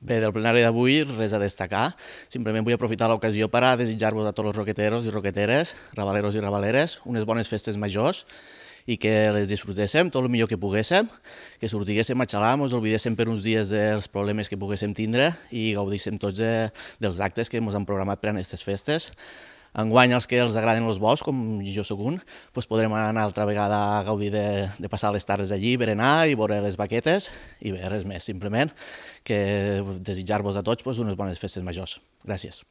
Bé, del plenari d'avui res a destacar. Simplement vull aprofitar l'ocasió per a desitjar-vos a tots els roqueteros i roqueteres, ravaleros i ravaleres, unes bones festes majors i que les disfrutéssim tot el millor que poguéssim, que sortiguéssim a xalar, ens oblidéssim per uns dies dels problemes que poguéssim tindre i gaudíssim tots de, dels actes que ens han programat per a aquestes festes enguany els que els agraden els bous, com jo soc un, doncs podrem anar altra vegada a gaudir de, de passar les tardes allí, berenar i veure les baquetes i bé, res més, simplement que desitjar-vos a tots doncs, unes bones festes majors. Gràcies.